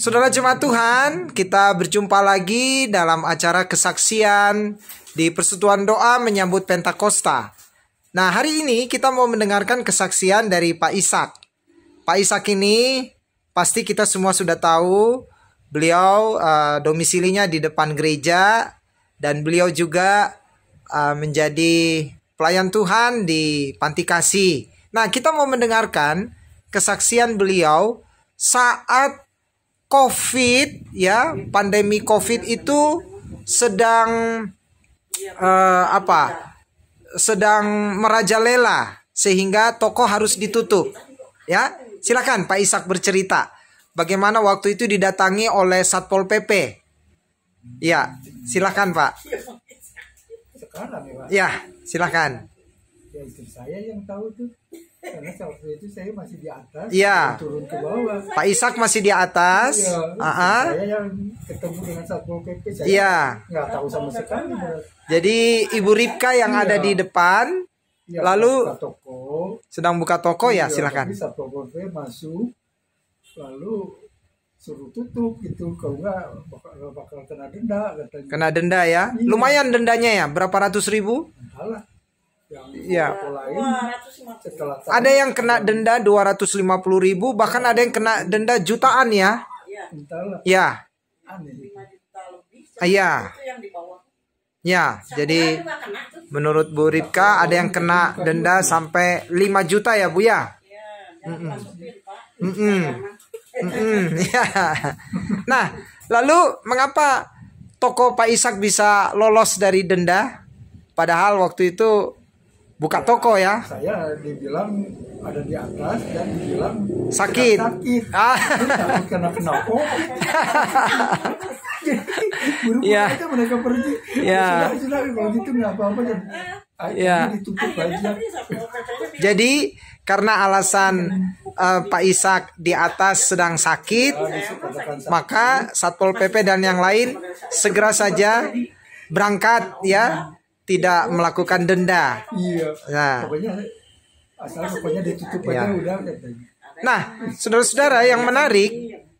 Saudara jemaat Tuhan, kita berjumpa lagi dalam acara kesaksian di Persatuan Doa menyambut Pentakosta. Nah, hari ini kita mau mendengarkan kesaksian dari Pak Ishak. Pak Ishak ini pasti kita semua sudah tahu, beliau uh, domisilinya di depan gereja dan beliau juga uh, menjadi pelayan Tuhan di Panti Kasih. Nah, kita mau mendengarkan kesaksian beliau saat COVID ya pandemi COVID itu sedang uh, apa sedang merajalela sehingga toko harus ditutup ya silakan Pak Ishak bercerita bagaimana waktu itu didatangi oleh Satpol PP ya silakan Pak ya, Pak. ya silakan ya itu saya yang tahu tuh karena itu saya masih di atas iya. turun ke bawah Pak Isak masih di atas iya, uh ah, -huh. Ah. saya yang ketemu dengan satpol pp iya. nggak tahu sama sekali jadi Ibu Ripka yang iya. ada di depan iya, lalu buka toko. sedang buka toko ya, iya, ya silakan satpol pp masuk lalu suruh tutup gitu kalau enggak bakal, bakal kena denda katanya. kena denda ya iya. lumayan dendanya ya berapa ratus ribu Entahlah ya. ada yang kena denda 250 ribu bahkan ada yang kena denda jutaan ya ya iya ya jadi iya. Iya, menurut Bu Ripka ada yang kena denda sampai 5 juta ya Bu ya, Ya. nah lalu mengapa toko Pak Ishak bisa lolos dari denda padahal waktu itu buka ya, toko ya saya dibilang ada di atas dan dibilang sakit sakit ah. takut kenapa buru-buru ya. aja mereka pergi ya. ya. sudah sudah kalau gitu nggak apa-apa dan ah, ya. ditutup aja jadi karena alasan uh, Pak Isak di atas sedang sakit, iya, maka Satpol PP dan yang lain segera saja berangkat ya tidak melakukan denda. Iya. Nah. Pokoknya asal pokoknya ditutup aja ya. udah Nah, saudara-saudara yang menarik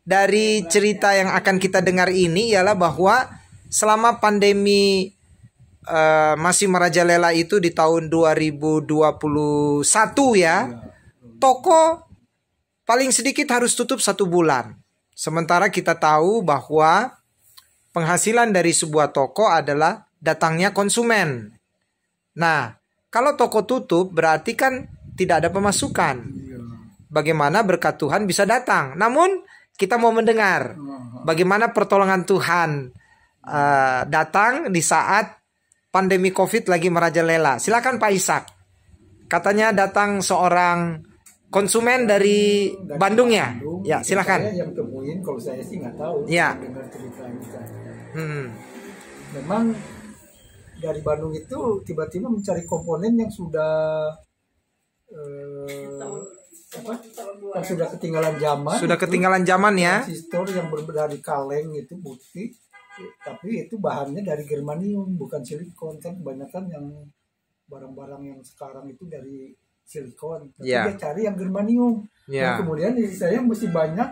dari cerita yang akan kita dengar ini ialah bahwa selama pandemi uh, masih merajalela itu di tahun 2021 ya, iya. toko paling sedikit harus tutup satu bulan. Sementara kita tahu bahwa penghasilan dari sebuah toko adalah datangnya konsumen. Nah, kalau toko tutup berarti kan tidak ada pemasukan. Iya. Bagaimana berkat Tuhan bisa datang? Namun kita mau mendengar bagaimana pertolongan Tuhan uh, datang di saat pandemi COVID lagi merajalela. Silakan Pak Ishak. Katanya datang seorang konsumen dari, dari Bandung ya. Bandung, ya, silakan. yang temuin kalau saya sih nggak tahu. Ya. cerita, ini. Hmm. Memang dari Bandung itu tiba-tiba mencari komponen yang sudah eh, apa? Yang sudah ketinggalan zaman. Sudah itu, ketinggalan zaman ya. Transistor yang berbeda dari kaleng itu putih, tapi itu bahannya dari germanium bukan silikon kan kebanyakan yang barang-barang yang sekarang itu dari silikon tapi yeah. dia cari yang germanium yeah. nah, kemudian saya mesti banyak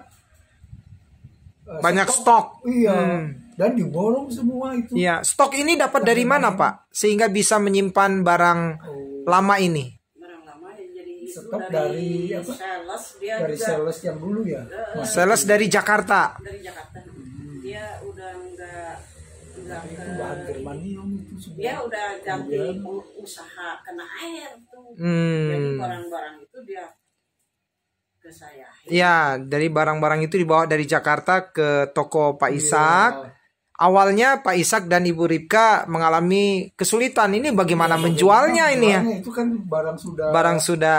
eh, banyak stok, stok. iya hmm dan diborong semua itu. Iya, stok ini dapat dari mana, Pak? Sehingga bisa menyimpan barang oh. lama ini. Barang lama jadi stok dari, dari apa? Sales dia dari juga, sales yang dulu ya. Uh, sales dari Jakarta. Dari Jakarta. Hmm. Dia udah enggak enggak ke bahan germanium itu semua. Dia udah ganti usaha kena air tuh. Hmm. Jadi barang-barang itu dia ke saya. Iya, dari barang-barang itu dibawa dari Jakarta ke toko Pak iya. Ishak. Iya awalnya Pak Ishak dan Ibu Ripka mengalami kesulitan. Ini bagaimana ya, menjualnya iya, ini ya? Iya, itu kan barang sudah barang sudah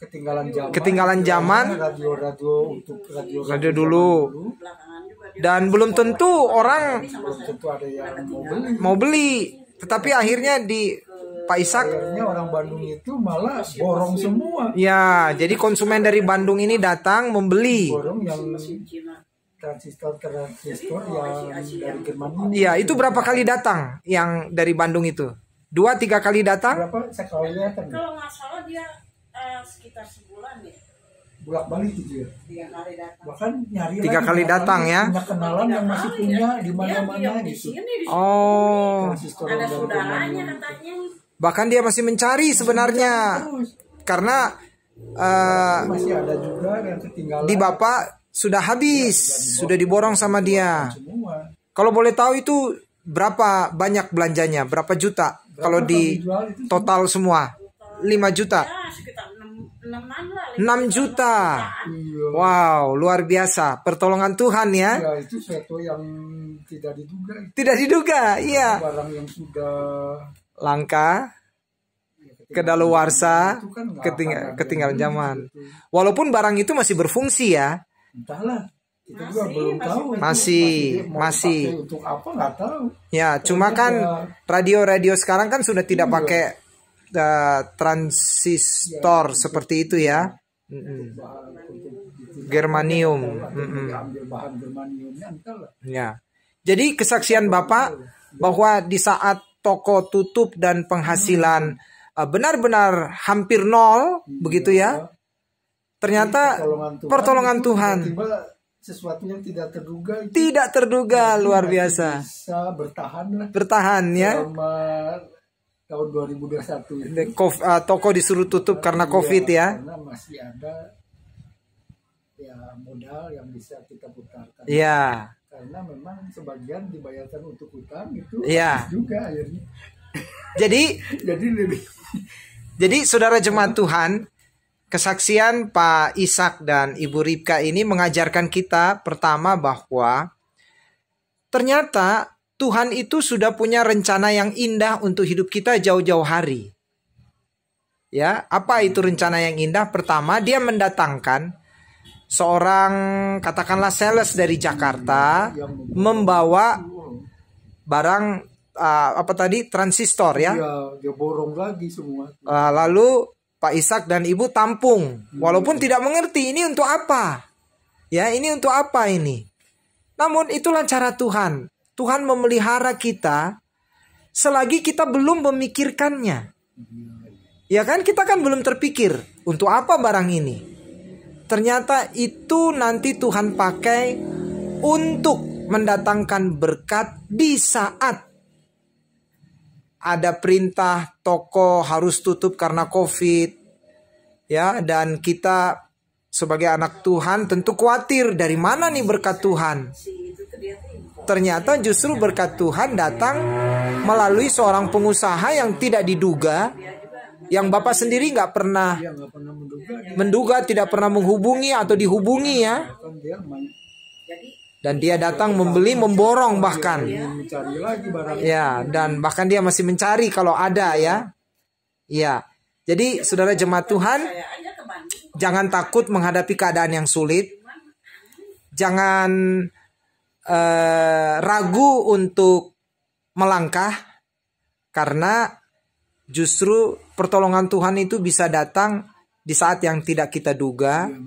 ketinggalan zaman. Ketinggalan iya, zaman. Radio-radio untuk radio radio radio dulu. dulu. Dan belum tentu orang belum tentu ada yang mau beli. Mau beli. Tetapi akhirnya di Pak Ishak akhirnya orang Bandung itu malah borong semua. Ya, jadi konsumen dari Bandung ini datang membeli. Borong yang transistor transistor oh, yang dari Jerman. Oh, iya, itu iya, berapa iya. kali datang yang dari Bandung itu? Dua tiga kali datang? Berapa sekali datang? Kalau nggak salah dia uh, sekitar sebulan ya. Bulak balik itu dia. Ya? Tiga kali datang. Bahkan nyari tiga kali datang ya. Punya kenalan yang masih punya di ya. mana-mana gitu. Oh. Transistor Ada saudaranya katanya. Bahkan dia masih mencari sebenarnya. Karena Uh, masih ada juga yang ketinggalan. Di bapak sudah habis, ya, sudah, diborong, sudah diborong sama dia. Kalau boleh tahu itu berapa banyak belanjanya? Berapa juta? Berapa kalau di total semua? semua 5 juta. Ya, 6, 6 juta. Iya. Wow, luar biasa. Pertolongan Tuhan ya. ya itu suatu yang tidak diduga. Tidak diduga, iya. Barang yang sudah langka ya, kedaluarsa, kan ketinggalan, ketinggalan zaman. Gitu. Walaupun barang itu masih berfungsi ya, entahlah kita masih, juga belum masih, tahu masih masih, masih. untuk apa nggak tahu ya cuma kan radio-radio sekarang kan sudah tidak iya. pakai uh, transistor ya, seperti iya. itu ya germanium ya jadi kesaksian bapak bahwa di saat toko tutup dan penghasilan hmm. eh, benar -benar hampir nol iya. begitu ya ternyata pertolongan Tuhan, pertolongan Tuhan. Tiba, tiba sesuatu yang tidak terduga itu tidak terduga luar biasa bisa bertahan lah bertahan ya tahun 2021 ini uh, toko disuruh tutup karena, karena iya, covid ya, ya karena masih ada ya modal yang bisa kita putarkan ya karena memang sebagian dibayarkan untuk utang itu ya juga akhirnya jadi jadi lebih jadi saudara jemaat Tuhan Kesaksian Pak Ishak dan Ibu Ripka ini mengajarkan kita pertama bahwa ternyata Tuhan itu sudah punya rencana yang indah untuk hidup kita jauh-jauh hari. Ya, apa itu rencana yang indah? Pertama, dia mendatangkan seorang katakanlah sales dari Jakarta membawa barang uh, apa tadi transistor ya? Iya, dia borong lagi semua. Uh, lalu Pak Ishak dan Ibu tampung walaupun tidak mengerti ini untuk apa. Ya, ini untuk apa ini? Namun itulah cara Tuhan. Tuhan memelihara kita selagi kita belum memikirkannya. Ya kan kita kan belum terpikir untuk apa barang ini. Ternyata itu nanti Tuhan pakai untuk mendatangkan berkat di saat ada perintah toko harus tutup karena COVID, ya, dan kita sebagai anak Tuhan tentu khawatir dari mana nih berkat Tuhan. Ternyata justru berkat Tuhan datang melalui seorang pengusaha yang tidak diduga, yang Bapak sendiri nggak pernah iya, menduga, tidak pernah menghubungi atau dihubungi ya dan dia datang membeli memborong bahkan ya dan bahkan dia masih mencari kalau ada ya ya jadi saudara jemaat Tuhan jangan takut menghadapi keadaan yang sulit jangan eh, ragu untuk melangkah karena justru pertolongan Tuhan itu bisa datang di saat yang tidak kita duga iya,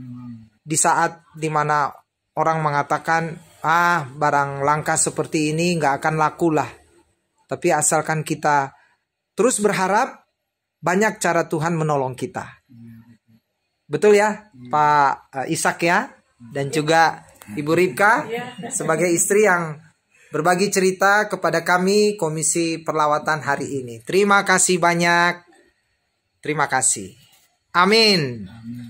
di saat dimana orang mengatakan ah barang langka seperti ini nggak akan laku lah. Tapi asalkan kita terus berharap, banyak cara Tuhan menolong kita. Betul ya, Pak eh, Ishak ya, dan juga Ibu Ribka sebagai istri yang berbagi cerita kepada kami Komisi Perlawatan hari ini. Terima kasih banyak. Terima kasih. Amin. Amin.